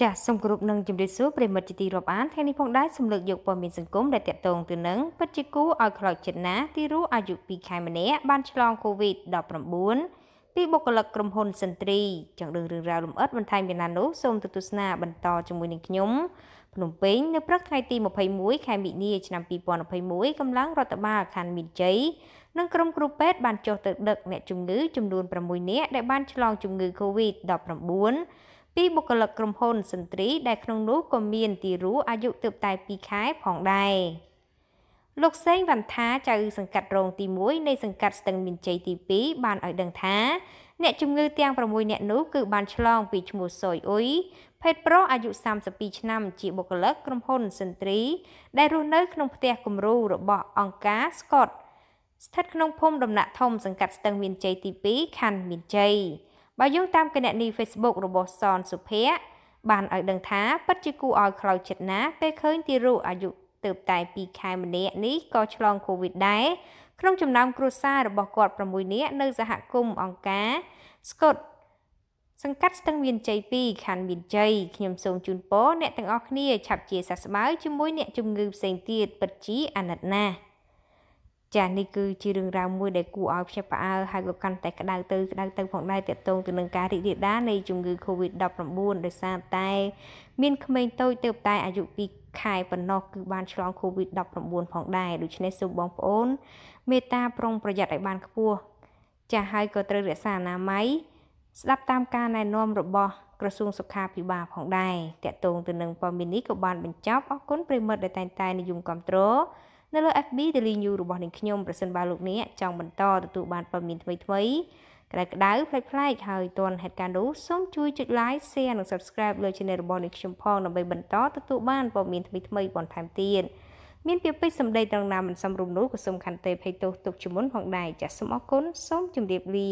ចាសសូមគោរពនឹងជម្រាបសួរប្រិមិត្តជាទីរាប់អានថ្ងៃនេះផងដែរសូមលើកយកព័ត៌មានសង្គមដែលតាក់ទងទៅនឹងពិតជាគូឲ្យខ្លោចចិត្តណាទីរੂអាយុ2ខែម្នាក់បានឆ្លង COVID-19 ពីបុគ្គលិកក្រុមហ៊ុនសិនទ្រីចង់ដឹងរឿងរ៉ាវលម្អិតបន្ថែមយ៉ាងណានោះសូមទស្សនាបន្តជាមួយនឹងខ្ញុំភ្នំពេញនៅព្រឹកថ្ងៃទី21ខែមិនិនាឆ្នាំ2021កម្លាំងរដ្ឋបាលខណ្ឌមានជ័យនិងក្រុមគ្រូពេទ្យបានចុះទៅដឹក អ្នកជំងឺចំនួន6នាក់ដែលបានឆ្លងជំងឺ COVID-19 ពីបុគ្គលិកក្រុមហ៊ុនសន្ទ្រីដែលក្នុងនោះក៏មានទីរូអាយុទើបតែ2ខែផងដែរលោកសេងវណ្ថាចៅសង្កាត់រងទី1នៃសង្កាត់ស្ទឹងមានជ័យទី2បានឲ្យដឹងថា អ្នកជំងឺទាំង6អ្នកនោះគឺបានឆ្លង ពីឈ្មោះសុយអ៊ុយភេទប្រុសអាយុ32ឆ្នាំជាបុគ្គលិកក្រុមហ៊ុនសិនទ្រីដែលរស់នៅក្នុងផ្ទះគំរូរបស់អង្គការ Scott ស្ថិតក្នុងភូមិដំណាក់ធំសង្កាត់ស្ទឹងមានជ័យទី2ខណ្ឌមានជ័យបើយោងតាមគណនី Facebook របស់សនសុភ័ក្របានឲ្យដឹងថាពិតជាគួរឲ្យខ្លោចចិត្តណាគេឃើញទីរូអាយុទៅតែ2ខែម្នាក់នេះក៏ឆ្លង COVID ដែរក្នុងចំណោមគ្រួសាររបស់គាត់6នាក់នៅសហគមន៍អង្គការ Scott សង្កាត់ស្ទឹងមានជ័យ2ខណ្ឌមានជ័យខ្ញុំសូមជូនពរអ្នកទាំងអះគ្នាឆាប់ជាសះស្បើយជាមួយអ្នកជំងឺផ្សេងទៀតពិតជាអាណិតណាស់ចានេះគឺជារឿងរ៉ាវមួយដែលគួរឲ្យព្យាបាលហើយក៏កាន់តែក្តៅទៅក្តៅទៅផងដែរទាក់ទងទៅនឹងការរីករាលដាលនៃជំងឺ Covid-19 ដោយសារតែ មានក្មេងតូចទើបតែអាយុពីខែប៉ុណ្ណោះគឺបានឆ្លង Covid-19 ផងដែរដូច្នេះសូមបងប្អូនមេត្តាប្រុងប្រយ័ត្នឲ្យបានខ្ពស់ចាស់ហើយក៏ត្រូវរក្សាអនាម័យស្ដាប់តាមការណែនាំរបស់ក្រសួងសុខាភិបាលផងដែរតកតងទៅនឹងព័ត៌មាននេះក៏បានបញ្ចប់អរគុណប្រិមិត្តដែលតែងតែនិយមគ្រប់គ្រងនៅលើ FB Daily News របស់នាងខ្ញុំប្រសិនបើលោកអ្នកចង់បន្តទទួលបានព័ត៌មានថ្មីៗក្រៅក្តៅផ្លេចផ្លែកហើយទាន់ហេតុការណ៍នោះសូមជួយចុច Like Share និង Subscribe លើ Channel របស់នាងខ្ញុំផងដើម្បីបន្ត ទទួលបានព័ត៌មានថ្មីៗបន្ថែមទៀតមានពាក្យពេចន៍សម្ដីត្រង់ណាមិនសមរម្យនោះក៏សូមខន្តីភ័យទោសទុកជាមុនផងដែរចាសសូមអរគុណសូមជម្រាបលា